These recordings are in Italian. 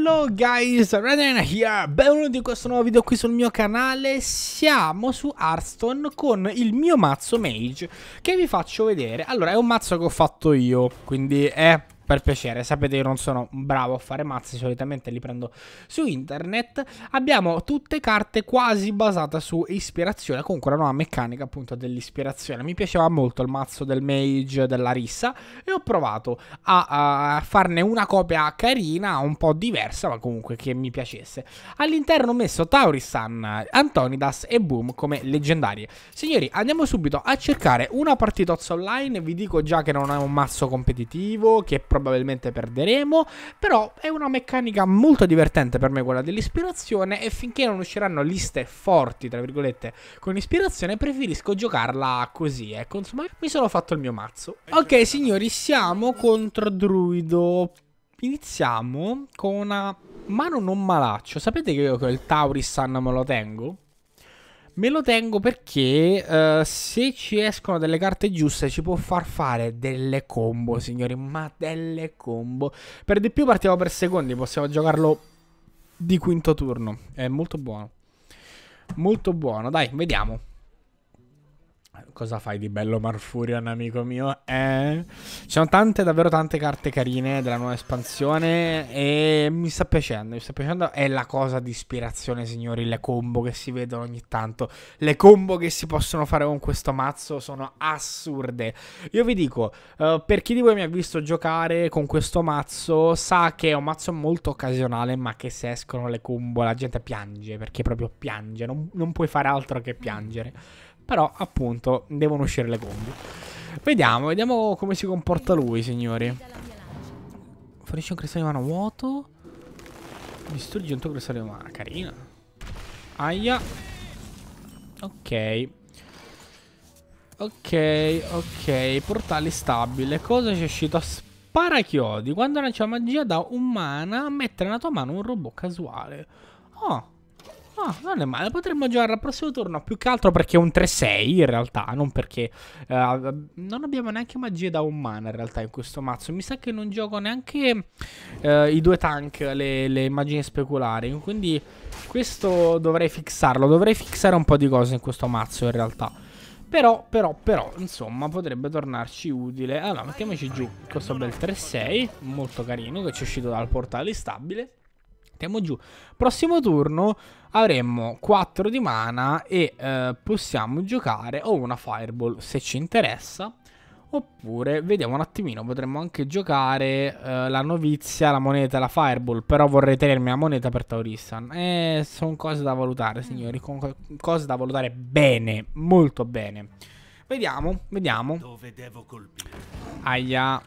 Hello guys, Raden here, benvenuti in questo nuovo video qui sul mio canale Siamo su Hearthstone con il mio mazzo Mage che vi faccio vedere Allora è un mazzo che ho fatto io, quindi è per piacere, sapete io non sono bravo a fare mazzi, solitamente li prendo su internet. Abbiamo tutte carte quasi basate su ispirazione, comunque la nuova meccanica appunto dell'ispirazione. Mi piaceva molto il mazzo del mage della rissa e ho provato a, a farne una copia carina, un po' diversa, ma comunque che mi piacesse. All'interno ho messo Taurisan, Antonidas e Boom come leggendarie. Signori, andiamo subito a cercare una partitozza online, vi dico già che non è un mazzo competitivo, che è proprio probabilmente perderemo, però è una meccanica molto divertente per me quella dell'ispirazione e finché non usciranno liste forti, tra virgolette, con ispirazione, preferisco giocarla così, ecco, insomma, mi sono fatto il mio mazzo. Ok, signori, siamo contro Druido. Iniziamo con una mano non malaccio. Sapete che io che il Taurisan me lo tengo? Me lo tengo perché uh, se ci escono delle carte giuste ci può far fare delle combo, signori, ma delle combo. Per di più partiamo per secondi, possiamo giocarlo di quinto turno. È molto buono. Molto buono, dai, vediamo cosa fai di bello Marfurion, amico mio? Eh, ci sono tante, davvero tante carte carine della nuova espansione e mi sta piacendo, mi sta piacendo. È la cosa di ispirazione, signori, le combo che si vedono ogni tanto. Le combo che si possono fare con questo mazzo sono assurde. Io vi dico, eh, per chi di voi mi ha visto giocare con questo mazzo, sa che è un mazzo molto occasionale, ma che se escono le combo la gente piange, perché proprio piange, non, non puoi fare altro che piangere. Però appunto devono uscire le combi Vediamo, vediamo come si comporta lui signori Fornisce un cristallo di mano vuoto Distrugge un tuo cristallo di mano ah, Carina Aia Ok Ok, ok Portale stabile Cosa ci è uscito a sparachiodi? Quando lancia magia da un mana Mettere nella tua mano un robot casuale Oh Ah, non è male, potremmo giocare al prossimo turno, più che altro perché è un 3-6 in realtà, non perché... Uh, non abbiamo neanche magie da umana in realtà in questo mazzo, mi sa che non gioco neanche uh, i due tank, le, le immagini speculari, quindi questo dovrei fixarlo, dovrei fixare un po' di cose in questo mazzo in realtà. Però, però, però, insomma, potrebbe tornarci utile. Allora, mettiamoci giù questo bel 3-6, molto carino, che ci è uscito dal portale stabile mettiamo giù. Prossimo turno avremo 4 di mana e eh, possiamo giocare o una fireball se ci interessa. Oppure, vediamo un attimino, potremmo anche giocare eh, la novizia, la moneta, la fireball, però vorrei tenermi la moneta per Tauristan. Eh, sono cose da valutare, signori, Con cose da valutare bene, molto bene. Vediamo, vediamo. Dove devo colpire? Aia.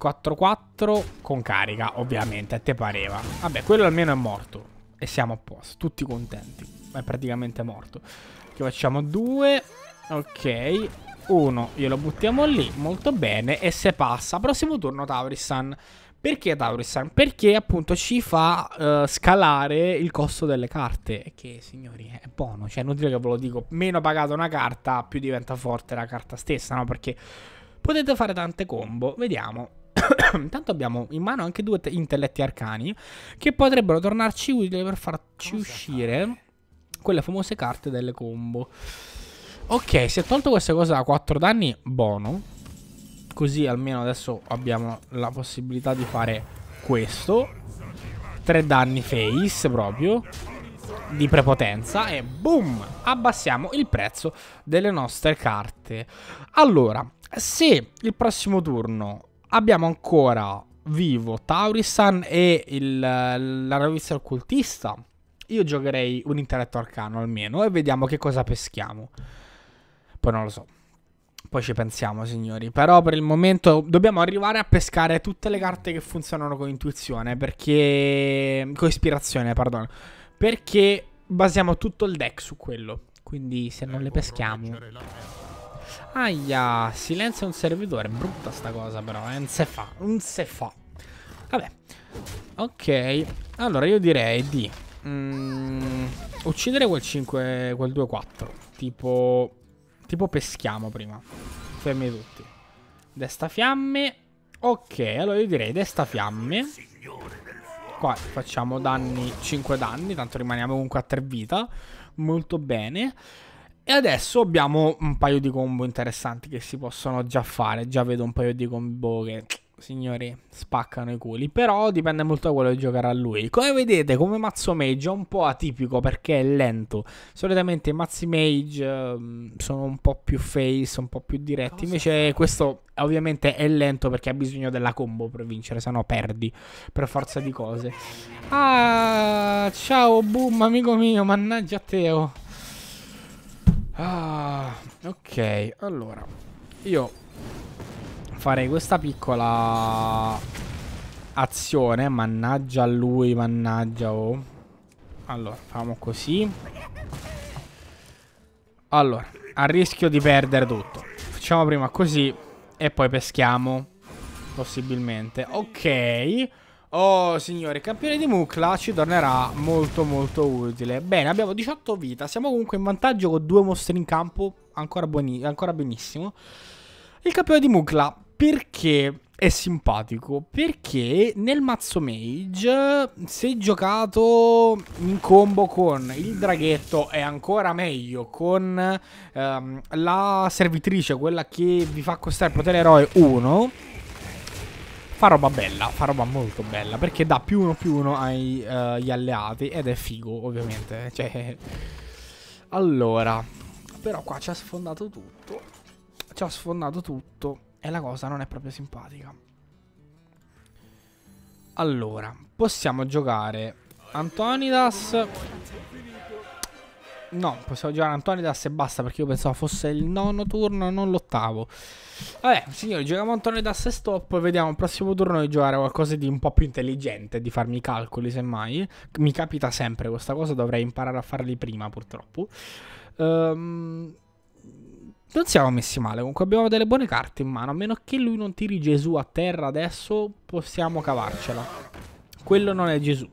4-4 con carica, ovviamente, a te pareva. Vabbè, quello almeno è morto. E siamo a posto, tutti contenti. È praticamente morto. Che facciamo due. Ok. Uno, glielo buttiamo lì, molto bene. E se passa, prossimo turno Taurisan. Perché Taurisan? Perché appunto ci fa uh, scalare il costo delle carte. Che signori è buono, cioè non dire che ve lo dico. Meno pagata una carta, più diventa forte la carta stessa, no? Perché potete fare tante combo. Vediamo. Intanto abbiamo in mano anche due intelletti arcani che potrebbero tornarci utili per farci Cosa uscire quelle famose carte delle combo. Ok, si è tolto questa cosa da 4 danni, buono. Così almeno adesso abbiamo la possibilità di fare questo. 3 danni face proprio di prepotenza e boom, abbassiamo il prezzo delle nostre carte. Allora, se il prossimo turno abbiamo ancora vivo Taurisan e il, la novizia occultista. Io giocherei un intelletto arcano almeno e vediamo che cosa peschiamo. Poi non lo so. Poi ci pensiamo, signori. Però per il momento dobbiamo arrivare a pescare tutte le carte che funzionano con intuizione. Perché. con ispirazione, perdono. Perché basiamo tutto il deck su quello. Quindi se non le ecco, peschiamo. Aia, silenzio un servitore. Brutta sta cosa però, eh. Non se fa, non se fa. Vabbè. Ok, allora io direi di... Mm, uccidere quel 5, quel 2-4. Tipo... Tipo peschiamo prima. Fermi tutti. Desta fiamme. Ok, allora io direi desta fiamme. Qua facciamo danni, 5 danni, tanto rimaniamo comunque a 3 vita. Molto bene. E adesso abbiamo un paio di combo interessanti che si possono già fare. Già vedo un paio di combo che, signori, spaccano i culi. Però dipende molto da quello che giocherà lui. Come vedete, come mazzo mage è un po' atipico perché è lento. Solitamente i mazzi mage ehm, sono un po' più face, un po' più diretti. Invece questo ovviamente è lento perché ha bisogno della combo per vincere, se no perdi per forza di cose. Ah, ciao boom, amico mio, mannaggia Teo. Ah, ok, allora io farei questa piccola azione, mannaggia a lui, mannaggia oh. Allora, facciamo così. Allora, a rischio di perdere tutto. Facciamo prima così e poi peschiamo possibilmente. Ok. Oh signore, il campione di Mukla ci tornerà molto molto utile. Bene, abbiamo 18 vita, siamo comunque in vantaggio con due mostri in campo, ancora, ancora benissimo. Il campione di Mukla, perché è simpatico? Perché nel mazzo mage, se giocato in combo con il draghetto è ancora meglio, con ehm, la servitrice, quella che vi fa costare potere eroe 1 Fa roba bella, fa roba molto bella, perché dà più uno più uno agli eh, uh, alleati ed è figo, ovviamente. Cioè... Allora, però qua ci ha sfondato tutto. Ci ha sfondato tutto e la cosa non è proprio simpatica. Allora, possiamo giocare Antonidas No, possiamo giocare Antonio da e basta perché io pensavo fosse il nono turno, non l'ottavo. Vabbè, signori, giochiamo Antonio da e stop. Vediamo il prossimo turno di giocare qualcosa di un po' più intelligente, di farmi i calcoli semmai. Mi capita sempre questa cosa, dovrei imparare a farli prima purtroppo. Ehm... Non siamo messi male, comunque abbiamo delle buone carte in mano. A meno che lui non tiri Gesù a terra adesso, possiamo cavarcela. Quello non è Gesù.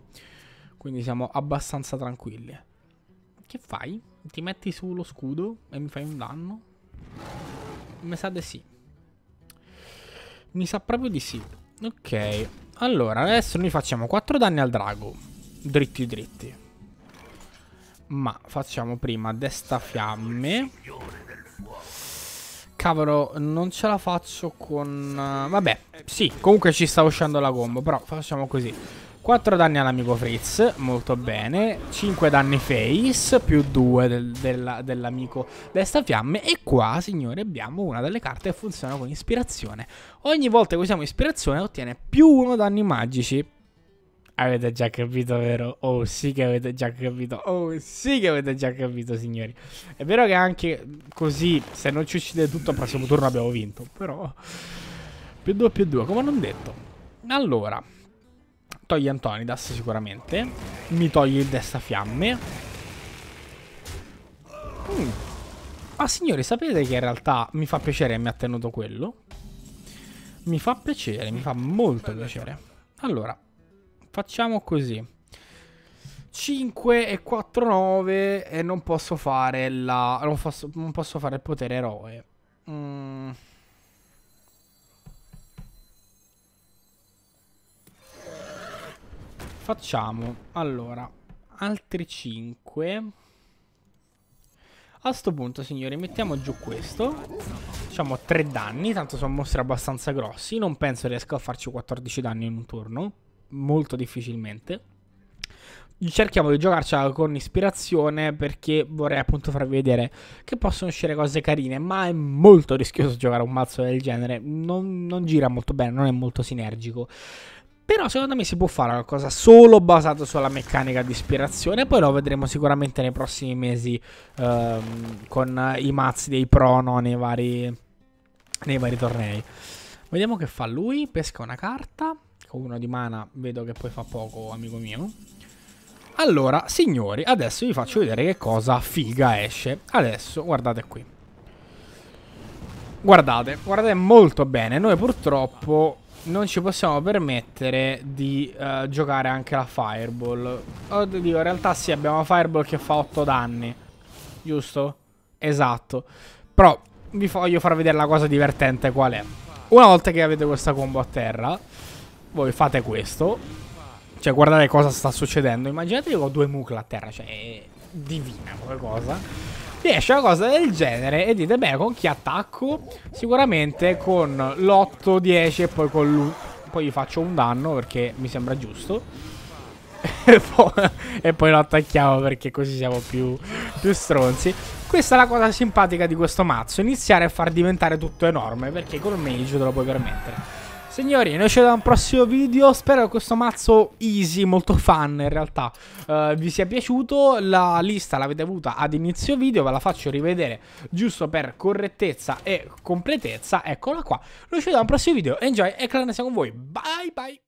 Quindi siamo abbastanza tranquilli. Che fai? Ti metti sullo scudo e mi fai un danno? Mi sa di sì. Mi sa proprio di sì. Ok. Allora, adesso noi facciamo 4 danni al drago. Dritti dritti. Ma facciamo prima destra fiamme. Cavolo, non ce la faccio con... Eh, vabbè, sì, comunque ci sta uscendo la gomma, però facciamo così. 4 danni all'amico Fritz, molto bene. 5 danni Face, più 2 del, della, dell'amico Desta Fiamme. E qua, signori, abbiamo una delle carte che funziona con ispirazione. Ogni volta che usiamo ispirazione ottiene più 1 danni magici. Avete già capito, vero? Oh sì che avete già capito. Oh sì che avete già capito, signori. È vero che anche così, se non ci uccide tutto, al prossimo turno abbiamo vinto. Però... Più 2 più 2, come non detto. Allora... Togli Antonidas sicuramente. Mi toglie il destafiamme. Mm. Ah signori, sapete che in realtà mi fa piacere che mi ha tenuto quello? Mi fa piacere, mi fa molto piacere. Allora, facciamo così. 5 e 4, 9 e non posso fare la... Non posso, non posso fare il potere eroe. Mmm... Facciamo, allora, altri 5. A sto punto, signori, mettiamo giù questo. Facciamo 3 danni, tanto sono mostri abbastanza grossi. Non penso riesco a farci 14 danni in un turno. Molto difficilmente. Cerchiamo di giocarcela con ispirazione perché vorrei appunto far vedere che possono uscire cose carine, ma è molto rischioso giocare un mazzo del genere, non, non gira molto bene, non è molto sinergico. Però secondo me si può fare qualcosa solo basato sulla meccanica di ispirazione. Poi lo vedremo sicuramente nei prossimi mesi ehm, con i mazzi dei prono nei vari, nei vari tornei. Vediamo che fa lui. Pesca una carta. Con uno di mana vedo che poi fa poco, amico mio. Allora, signori, adesso vi faccio vedere che cosa figa esce. Adesso, guardate qui. Guardate, guardate molto bene. Noi purtroppo non ci possiamo permettere di uh, giocare anche la Fireball. Oddio, in realtà sì, abbiamo Fireball che fa 8 danni. Giusto? Esatto. Però vi voglio far vedere la cosa divertente qual è. Una volta che avete questa combo a terra, voi fate questo. Cioè, guardate cosa sta succedendo. Immaginate che ho due mucla a terra, cioè... Eh, divina come cosa. Riesce esce una cosa del genere e dite, beh, con chi attacco? Sicuramente con l'8, 10 e poi con l'1. Poi gli faccio un danno perché mi sembra giusto. e, poi, e poi lo attacchiamo perché così siamo più, più stronzi. Questa è la cosa simpatica di questo mazzo, iniziare a far diventare tutto enorme perché col mage te lo puoi permettere. Signori, noi ci vediamo al prossimo video, spero che questo mazzo easy, molto fun in realtà, eh, vi sia piaciuto, la lista l'avete avuta ad inizio video, ve la faccio rivedere giusto per correttezza e completezza, eccola qua, noi ci vediamo al prossimo video, enjoy e clanessa con voi, bye bye!